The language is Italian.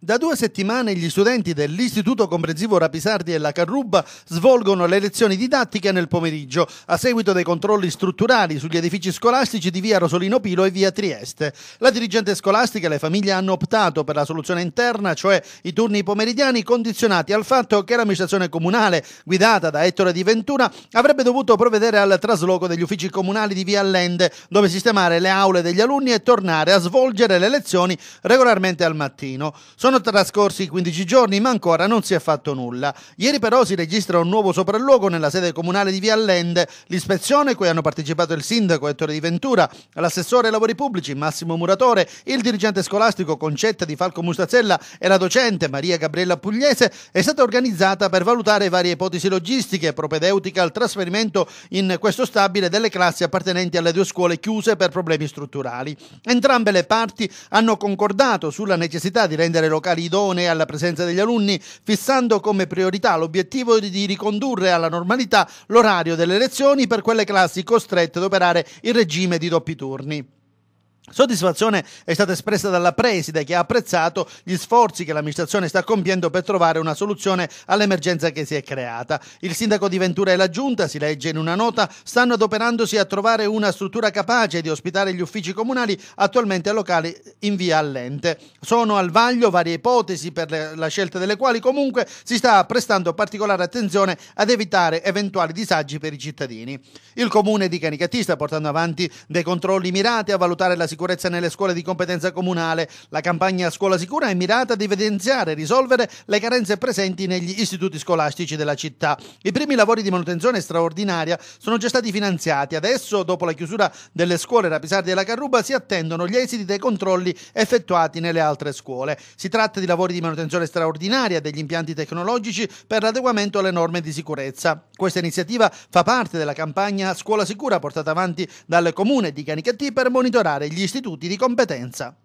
Da due settimane gli studenti dell'Istituto Comprensivo Rapisardi e la Carruba svolgono le lezioni didattiche nel pomeriggio, a seguito dei controlli strutturali sugli edifici scolastici di via Rosolino Pilo e via Trieste. La dirigente scolastica e le famiglie hanno optato per la soluzione interna, cioè i turni pomeridiani condizionati al fatto che l'amministrazione comunale, guidata da Ettore Di Ventura, avrebbe dovuto provvedere al trasloco degli uffici comunali di via Allende, dove sistemare le aule degli alunni e tornare a svolgere le lezioni regolarmente al mattino. Sono sono trascorsi 15 giorni, ma ancora non si è fatto nulla. Ieri però si registra un nuovo sopralluogo nella sede comunale di Via Allende. L'ispezione, cui hanno partecipato il sindaco Ettore Di Ventura, l'assessore ai lavori pubblici Massimo Muratore, il dirigente scolastico Concetta di Falco Mustazzella e la docente Maria Gabriella Pugliese, è stata organizzata per valutare varie ipotesi logistiche propedeutiche al trasferimento in questo stabile delle classi appartenenti alle due scuole chiuse per problemi strutturali. Entrambe le parti hanno concordato sulla necessità di rendere lo locali idonei alla presenza degli alunni, fissando come priorità l'obiettivo di ricondurre alla normalità l'orario delle lezioni per quelle classi costrette ad operare il regime di doppi turni. Soddisfazione è stata espressa dalla Preside che ha apprezzato gli sforzi che l'amministrazione sta compiendo per trovare una soluzione all'emergenza che si è creata. Il sindaco di Ventura e la Giunta, si legge in una nota, stanno adoperandosi a trovare una struttura capace di ospitare gli uffici comunali attualmente locali in via allente. Sono al vaglio varie ipotesi per la scelta delle quali comunque si sta prestando particolare attenzione ad evitare eventuali disagi per i cittadini. Il comune di Canicatista portando avanti dei controlli mirati a valutare la sicurezza sicurezza nelle scuole di competenza comunale. La campagna Scuola Sicura è mirata ad evidenziare e risolvere le carenze presenti negli istituti scolastici della città. I primi lavori di manutenzione straordinaria sono già stati finanziati. Adesso, dopo la chiusura delle scuole Rapisardi e La Carruba, si attendono gli esiti dei controlli effettuati nelle altre scuole. Si tratta di lavori di manutenzione straordinaria degli impianti tecnologici per l'adeguamento alle norme di sicurezza. Questa iniziativa fa parte della campagna Scuola Sicura portata avanti dal comune di Canicattì per monitorare gli degli istituti di competenza.